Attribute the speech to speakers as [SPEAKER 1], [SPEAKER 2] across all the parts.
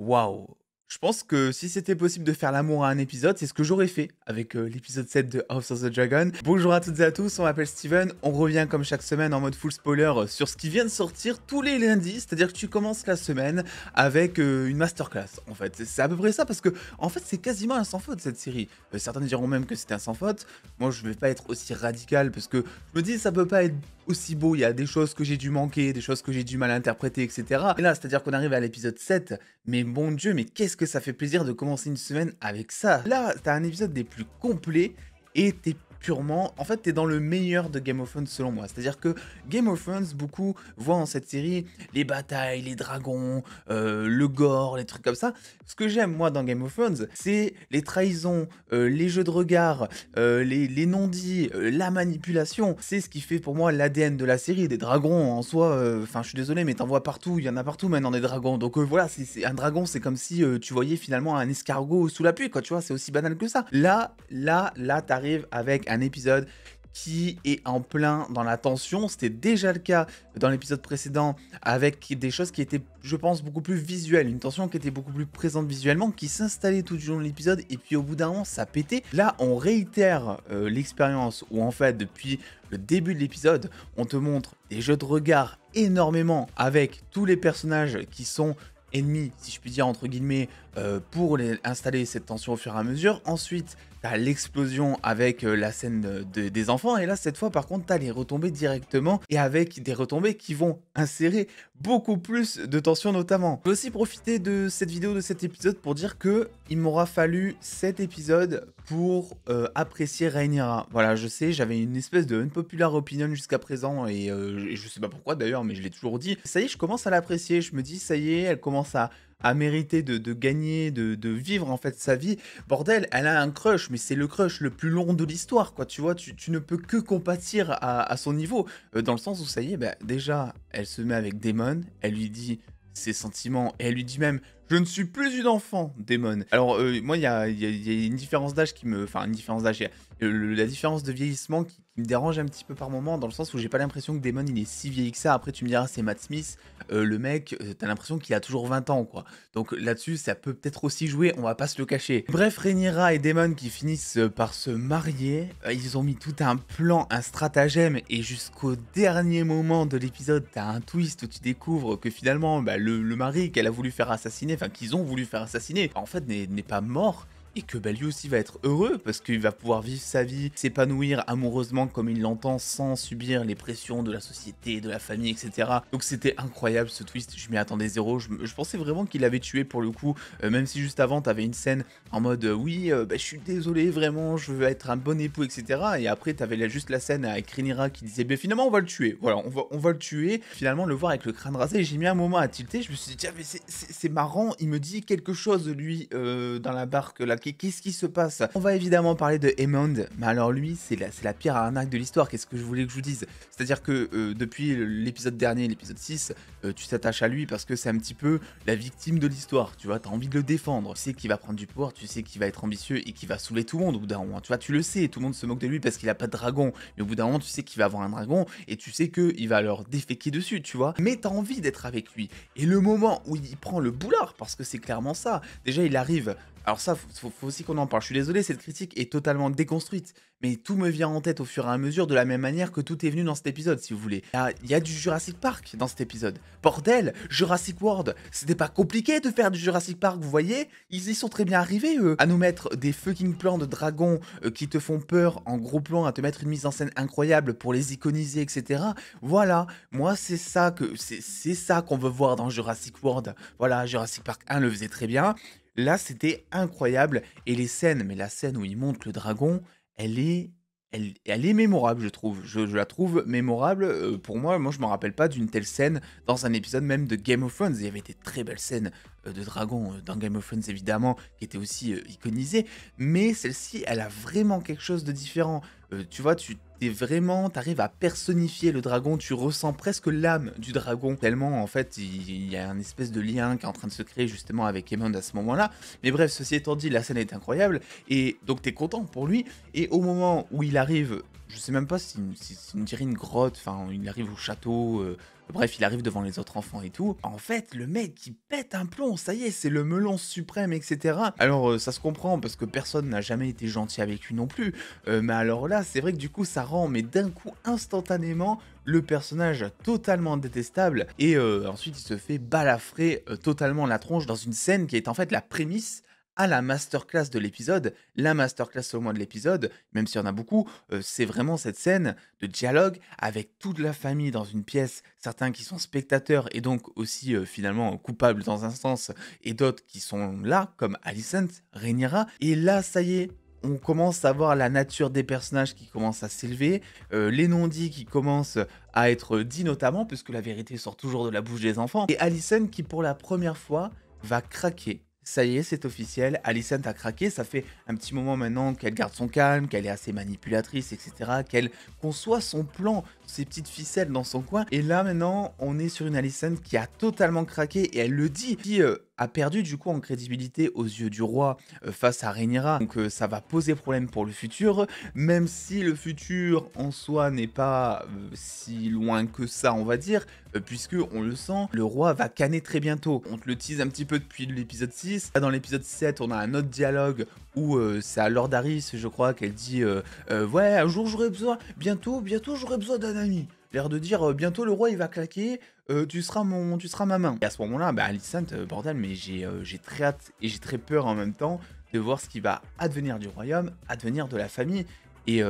[SPEAKER 1] Waouh! Je pense que si c'était possible de faire l'amour à un épisode, c'est ce que j'aurais fait avec euh, l'épisode 7 de House of the Dragon. Bonjour à toutes et à tous, on m'appelle Steven, on revient comme chaque semaine en mode full spoiler euh, sur ce qui vient de sortir tous les lundis, c'est-à-dire que tu commences la semaine avec euh, une masterclass en fait. C'est à peu près ça parce que en fait c'est quasiment un sans faute cette série. certains diront même que c'était un sans faute, moi je ne vais pas être aussi radical parce que je me dis ça peut pas être aussi beau, il y a des choses que j'ai dû manquer, des choses que j'ai dû mal interpréter, etc. Et là, c'est-à-dire qu'on arrive à l'épisode 7, mais bon dieu, mais qu'est-ce que ça fait plaisir de commencer une semaine avec ça Là, t'as un épisode des plus complets, et t'es purement... En fait, t'es dans le meilleur de Game of Thrones selon moi. C'est-à-dire que Game of Thrones, beaucoup voient en cette série les batailles, les dragons, euh, le gore, les trucs comme ça. Ce que j'aime, moi, dans Game of Thrones, c'est les trahisons, euh, les jeux de regard, euh, les, non-dits, la manipulation. C'est ce qui fait pour moi l'ADN de la série. Des dragons, en soi, enfin, je suis désolé, mais t'en vois partout, il y en a partout maintenant des dragons. Donc voilà, c'est un dragon, c'est comme si tu voyais finalement un escargot sous la pluie, quoi, tu vois, c'est aussi banal que ça. Là, là, là, t'arrives avec un un épisode qui est en plein dans la tension. C'était déjà le cas dans l'épisode précédent avec des choses qui étaient, je pense, beaucoup plus visuelles. Une tension qui était beaucoup plus présente visuellement, qui s'installait tout du long de l'épisode et puis au bout d'un moment, ça pétait. Là, on réitère euh, l'expérience où en fait, depuis le début de l'épisode, on te montre des jeux de regards énormément avec tous les personnages qui sont ennemis, si je puis dire entre guillemets, euh, pour les, installer cette tension au fur et à mesure. Ensuite, t'as l'explosion avec euh, la scène des enfants, et là, cette fois, par contre, t'as les retombées directement, et avec des retombées qui vont insérer beaucoup plus de tension notamment. Je vais aussi profiter de cette vidéo, de cet épisode, pour dire que il m'aura fallu cet épisode pour euh, apprécier Rhaenyra. Voilà, je sais, j'avais une espèce de unpopular opinion jusqu'à présent, euh, et je sais pas pourquoi d'ailleurs, mais je l'ai toujours dit. Ça y est, je commence à l'apprécier, je me dis, ça y est, elle commence à a mérité de, gagner, de, vivre en fait sa vie. Bordel, elle a un crush, mais c'est le crush le plus long de l'histoire, quoi. Tu vois, tu, ne peux que compatir à, son niveau, euh, dans le sens où ça y est, bah, déjà, elle se met avec Damon, elle lui dit ses sentiments, et elle lui dit même je ne suis plus une enfant, Démon. Alors, euh, moi, il y a, une différence d'âge qui me. Enfin, une différence d'âge. Euh, la différence de vieillissement qui, me dérange un petit peu par moment, dans le sens où j'ai pas l'impression que Démon, il est si vieilli que ça. Après, tu me diras, c'est Matt Smith, euh, le mec, t'as l'impression qu'il a toujours 20 ans, quoi. Donc là-dessus, ça peut peut-être aussi jouer, on va pas se le cacher. Bref, Rhaenyra et Damon qui finissent par se marier, ils ont mis tout un plan, un stratagème, et jusqu'au dernier moment de l'épisode, t'as un twist où tu découvres que finalement, bah, le, le mari qu'elle a voulu faire assassiner, qu'ils ont voulu faire assassiner, en fait n'est pas mort et que bah, lui aussi va être heureux parce qu'il va pouvoir vivre sa vie, s'épanouir amoureusement comme il l'entend sans subir les pressions de la société, de la famille, etc. Donc c'était incroyable ce twist, je m'y attendais zéro, je, pensais vraiment qu'il l'avait tué pour le coup, euh, même si juste avant t'avais une scène en mode euh, oui euh, bah, je suis désolé vraiment, je veux être un bon époux, etc. Et après t'avais là, juste la scène avec Rhaenyra qui disait Mais bah, finalement on va le tuer, voilà on va, on va le tuer, finalement le voir avec le crâne rasé, j'ai mis un moment à tilter, je me suis dit tiens mais c'est marrant, il me dit quelque chose lui dans la barque là qu'est-ce qui se passe On va évidemment parler de Hammond, mais alors lui, c'est la, la pire arnaque de l'histoire, qu'est-ce que je voulais que je vous dise C'est-à-dire que euh, depuis l'épisode dernier, l'épisode 6, euh, tu t'attaches à lui parce que c'est un petit peu la victime de l'histoire, tu vois, t'as envie de le défendre, tu sais qu'il va prendre du pouvoir, tu sais qu'il va être ambitieux et qu'il va saouler tout le monde au bout d'un moment, tu vois, tu le sais, tout le monde se moque de lui parce qu'il a pas de dragon, mais au bout d'un moment, tu sais qu'il va avoir un dragon et tu sais qu'il va leur déféquer dessus, tu vois, mais as envie d'être avec lui. Et le moment où il prend le boulard, parce que c'est clairement ça, déjà il arrive alors ça, faut, faut, aussi qu'on en parle. Je suis désolé, cette critique est totalement déconstruite, mais tout me vient en tête au fur et à mesure de la même manière que tout est venu dans cet épisode, si vous voulez. Il y a, du Jurassic Park dans cet épisode. Bordel, Jurassic World, c'était pas compliqué de faire du Jurassic Park, vous voyez Ils y sont très bien arrivés, eux, à nous mettre des fucking plans de dragons euh, qui te font peur en gros plan, à te mettre une mise en scène incroyable pour les iconiser, etc. Voilà, moi c'est ça que c'est ça qu'on veut voir dans Jurassic World. Voilà, Jurassic Park 1 le faisait très bien. Là, c'était incroyable. Et les scènes, mais la scène où il monte le dragon, elle est elle, est mémorable, je trouve. Je, la trouve mémorable. Euh, pour moi, moi, je me rappelle pas d'une telle scène dans un épisode même de Game of Thrones. Il y avait des très belles scènes euh, de dragon euh, dans Game of Thrones évidemment, qui était aussi euh, iconisé, mais celle-ci, elle a vraiment quelque chose de différent. tu vois, tu t'es vraiment, t'arrives à personnifier le dragon, tu ressens presque l'âme du dragon, tellement en fait il y a un espèce de lien qui est en train de se créer justement avec Emond à ce moment-là. Mais bref, ceci étant dit, la scène est incroyable, et donc tu es content pour lui, et au moment où il arrive je sais même pas si, si, si une grotte, enfin il arrive au château, euh, bref il arrive devant les autres enfants et tout. En fait le mec qui pète un plomb, ça y est c'est le melon suprême etc. Alors euh, ça se comprend parce que personne n'a jamais été gentil avec lui non plus, euh, mais alors là c'est vrai que du coup ça rend mais d'un coup instantanément le personnage totalement détestable et ensuite il se fait balafrer totalement la tronche dans une scène qui est en fait la prémisse à la masterclass de l'épisode, la masterclass au moins de l'épisode, même s'il y en a beaucoup, euh, c'est vraiment cette scène de dialogue avec toute la famille dans une pièce, certains qui sont spectateurs et donc aussi euh, finalement coupables dans un sens, et d'autres qui sont là, comme Alicent, Rhaenyra, et là ça y est, on commence à voir la nature des personnages qui commencent à s'élever, euh, les non-dits qui commencent à être dits notamment, puisque la vérité sort toujours de la bouche des enfants, et Alicent qui pour la première fois va craquer ça y est, c'est officiel, Alicent a craqué, ça fait un petit moment maintenant qu'elle garde son calme, qu'elle est assez manipulatrice, etc., qu'elle conçoit son plan, ses petites ficelles dans son coin, et là maintenant, on est sur une Alicent qui a totalement craqué, et elle le dit, Puis, a perdu du coup en crédibilité aux yeux du roi euh, face à Rhaenyra. Donc euh, ça va poser problème pour le futur, même si le futur en soi n'est pas euh, si loin que ça, on va dire, puisque on le sent, le roi va canner très bientôt. On te le tease un petit peu depuis l'épisode 6. Là, dans l'épisode 7, on a un autre dialogue où c'est à Lord Harris, je crois, qu'elle dit Ouais, un jour j'aurai besoin, bientôt, bientôt j'aurai besoin d'un ami ». L'air de dire bientôt le roi il va claquer, euh, tu seras mon, tu seras ma main. Et à ce moment-là, bah, Alicent, euh, bordel, mais euh, j'ai très hâte et j'ai très peur en même temps de voir ce qui va advenir du royaume, advenir de la famille. Et,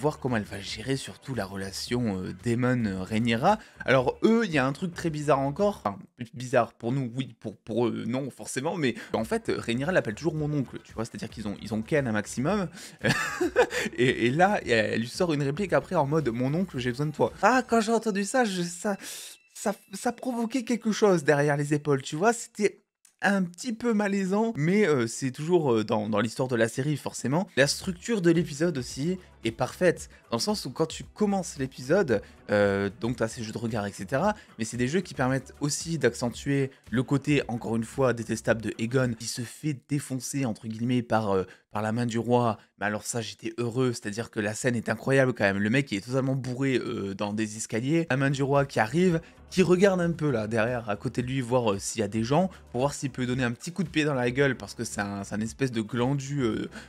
[SPEAKER 1] voir comment elle va gérer surtout la relation Daemon-Rhaenyra. Alors eux, il y a un truc très bizarre encore. bizarre pour nous, oui, pour, pour eux, non, forcément. Mais en fait, Rhaenyra l'appelle toujours mon oncle, tu vois. C'est-à-dire qu'ils ont, ils ont Ken un maximum. et, là, elle lui sort une réplique après en mode « Mon oncle, j'ai besoin de toi ». Ah, quand j'ai entendu ça, je, ça ça, provoquait quelque chose derrière les épaules, tu vois, c'était un petit peu malaisant, mais c'est toujours dans, dans l'histoire de la série forcément. La structure de l'épisode aussi, est parfaite, dans le sens où quand tu commences l'épisode, euh, donc tu as ces jeux de regard, etc., mais c'est des jeux qui permettent aussi d'accentuer le côté, encore une fois, détestable de Egon, qui se fait défoncer, entre guillemets, par, euh, par la main du roi. Mais alors ça, j'étais heureux, c'est-à-dire que la scène est incroyable quand même. Le mec, est totalement bourré euh, dans des escaliers, la main du roi qui arrive, qui regarde un peu là derrière, à côté de lui, voir s'il y a des gens, pour voir s'il peut donner un petit coup de pied dans la gueule, parce que c'est un, espèce de glandu,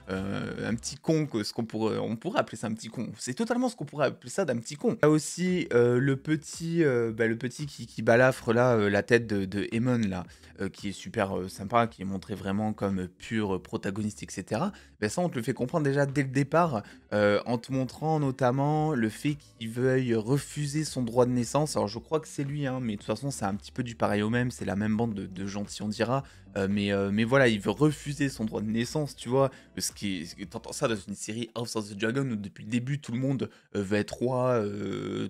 [SPEAKER 1] un petit con, que ce qu'on pourrait, on pourrait appeler un petit con. C'est totalement ce qu'on pourrait appeler ça d'un petit con. Il y a aussi euh, le petit, euh, bah, le petit qui, balafre là euh, la tête de, de là, qui est super sympa, qui est montré vraiment comme pur protagoniste, etc. Bah, ça, on te le fait comprendre déjà dès le départ en te montrant notamment le fait qu'il veuille refuser son droit de naissance. Alors je crois que c'est lui, hein, mais de toute façon, c'est un petit peu du pareil au même. C'est la même bande de, gens, si on dira. Euh, euh, mais, voilà, il veut refuser son droit de naissance, tu vois. Ce qui est, t'entends ça dans une série House of the Dragon où depuis le début tout le monde euh, veut être roi,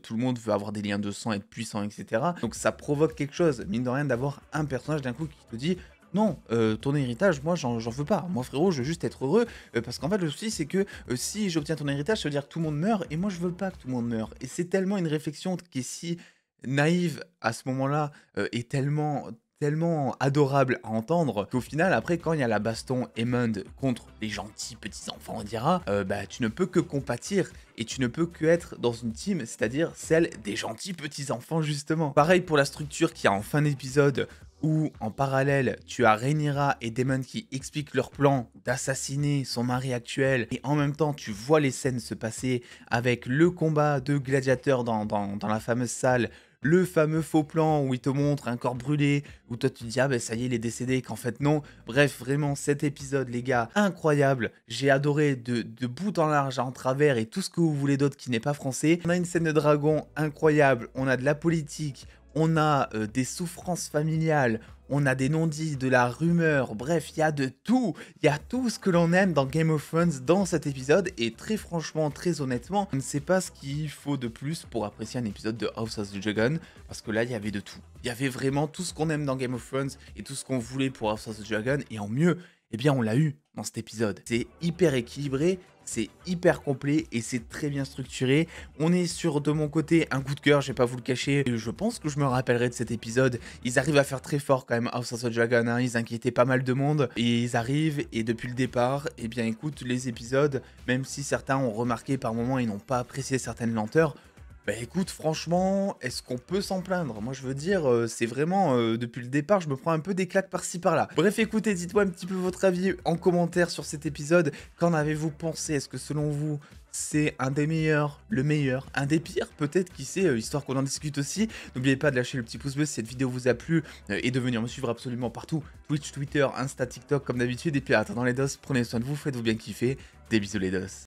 [SPEAKER 1] tout le monde veut avoir des liens de sang, être puissant, etc. Donc ça provoque quelque chose, mine de rien, d'avoir un personnage d'un coup qui te dit non, ton héritage, moi, j'en veux pas. Moi, frérot, je veux juste être heureux. parce qu'en fait, le souci, c'est que si j'obtiens ton héritage, ça veut dire que tout le monde meurt. Et moi, je veux pas que tout le monde meure. Et c'est tellement une réflexion qui est si naïve à ce moment-là et tellement tellement adorable à entendre qu'au final après quand il y a la baston Emmond contre les gentils petits enfants on dira euh, bah tu ne peux que compatir et tu ne peux que être dans une team c'est-à-dire celle des gentils petits enfants justement pareil pour la structure qui a en fin d'épisode où en parallèle tu as Rhaenyra et Daemon qui expliquent leur plan d'assassiner son mari actuel et en même temps tu vois les scènes se passer avec le combat de gladiateurs dans, dans la fameuse salle le fameux faux plan où il te montre un corps brûlé, où toi tu te dis ah ben ça y est il est décédé, qu'en fait non. Bref, vraiment cet épisode les gars, incroyable, j'ai adoré de, de, bout en large, en travers et tout ce que vous voulez d'autre qui n'est pas français. On a une scène de dragon incroyable, on a de la politique, on a euh, des souffrances familiales, on a des non-dits, de la rumeur, bref, il y a de tout. Il y a tout ce que l'on aime dans Game of Thrones dans cet épisode. Et très franchement, très honnêtement, je ne sais pas ce qu'il faut de plus pour apprécier un épisode de House of the Dragon. Parce que là, il y avait de tout. Il y avait vraiment tout ce qu'on aime dans Game of Thrones et tout ce qu'on voulait pour House of the Dragon. Et en mieux, eh bien, on l'a eu dans cet épisode. C'est hyper équilibré c'est hyper complet et c'est très bien structuré. On est sur, de mon côté, un coup de cœur, je vais pas vous le cacher. Je pense que je me rappellerai de cet épisode. Ils arrivent à faire très fort quand même House of Dragon. Hein. Ils inquiétaient pas mal de monde. Et ils arrivent et depuis le départ, eh bien écoute, les épisodes, même si certains ont remarqué par moments ils n'ont pas apprécié certaines lenteurs, bah écoute, franchement, est-ce qu'on peut s'en plaindre Moi je veux dire, euh, c'est vraiment, euh, depuis le départ, je me prends un peu des claques par-ci par-là. Bref, écoutez, dites-moi un petit peu votre avis en commentaire sur cet épisode. Qu'en avez-vous pensé Est-ce que selon vous, c'est un des meilleurs, le meilleur, un des pires, peut-être, qui sait, euh, histoire qu'on en discute aussi. N'oubliez pas de lâcher le petit pouce bleu si cette vidéo vous a plu et de venir me suivre absolument partout, Twitch, Twitter, Insta, TikTok, comme d'habitude. Et puis, dans les dos, prenez soin de vous, faites-vous bien kiffer. Des bisous les dos.